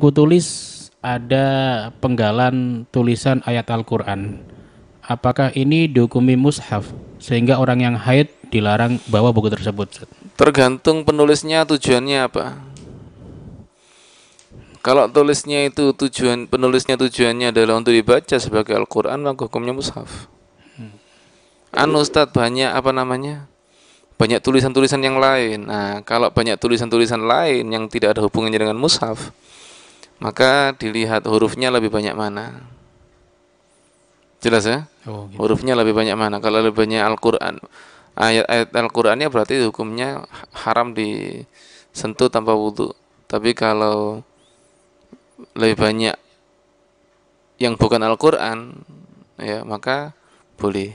buku tulis ada penggalan tulisan ayat Al-Quran. Apakah ini dihukumi mushaf sehingga orang yang haid dilarang bawa buku tersebut? Tergantung penulisnya tujuannya apa. Kalau tulisnya itu tujuan penulisnya tujuannya adalah untuk dibaca sebagai Al-Quran maka hukumnya mushaf. Hmm. Anu Ustadz banyak apa namanya? Banyak tulisan-tulisan yang lain. Nah, kalau banyak tulisan-tulisan lain yang tidak ada hubungannya dengan mushaf, maka dilihat hurufnya lebih banyak mana. Jelas ya? Oh, gitu. Hurufnya lebih banyak mana? Kalau lebih banyak Al-Qur'an, ayat-ayat Al-Qur'annya berarti hukumnya haram disentuh tanpa wudhu. Tapi kalau lebih banyak yang bukan Al-Qur'an, ya maka boleh.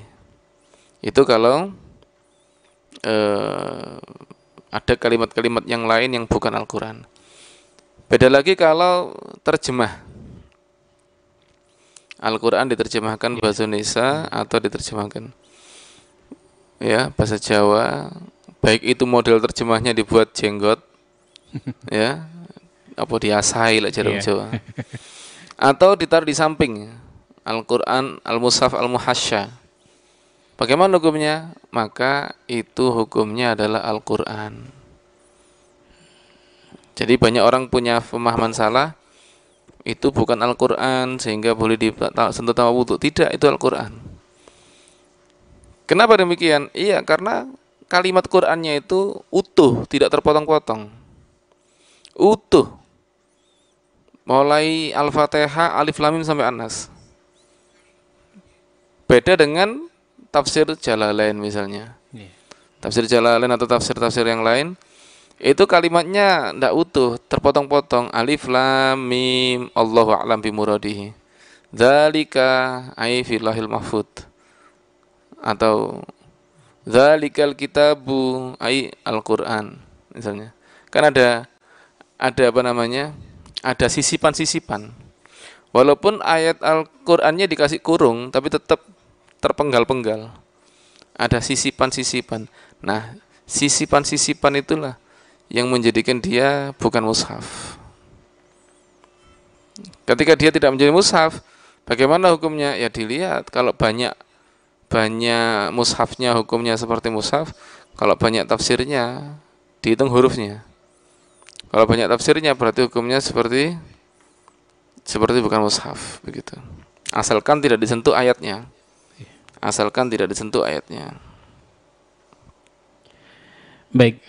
Itu kalau eh, ada kalimat-kalimat yang lain yang bukan Al-Qur'an. Beda lagi kalau terjemah. Al-Quran diterjemahkan iya. bahasa Indonesia atau diterjemahkan ya bahasa Jawa baik itu model terjemahnya dibuat jenggot ya apa diasai lah jarum yeah. Jawa atau ditaruh di samping ya. Al-Quran Al-Mushaf Al-Muhasya bagaimana hukumnya maka itu hukumnya adalah Al-Quran jadi banyak orang punya pemahaman salah itu bukan Al-Qur'an sehingga boleh disentuh tawa wudhu. Tidak, itu Al-Qur'an. Kenapa demikian? Iya, karena kalimat Qur'annya itu utuh, tidak terpotong-potong. Utuh. Mulai Al-Fatihah, Alif Lam Mim sampai Anas. Beda dengan tafsir Jalalain misalnya. Iya. Tafsir Jalalain atau tafsir-tafsir yang lain itu kalimatnya tidak utuh, terpotong-potong. Alif lam mim Allahu a'lam bi muradihi. Dzalika ai filahil mahfud. Atau dzalikal kitabu ai alquran misalnya. Kan ada ada apa namanya? Ada sisipan-sisipan. Walaupun ayat Al-Qur'annya dikasih kurung, tapi tetap terpenggal-penggal. Ada sisipan-sisipan. Nah, sisipan-sisipan itulah yang menjadikan dia bukan mushaf. Ketika dia tidak menjadi mushaf, bagaimana hukumnya? Ya dilihat kalau banyak banyak mushafnya hukumnya seperti mushaf, kalau banyak tafsirnya dihitung hurufnya. Kalau banyak tafsirnya berarti hukumnya seperti seperti bukan mushaf begitu. Asalkan tidak disentuh ayatnya. Asalkan tidak disentuh ayatnya. Baik.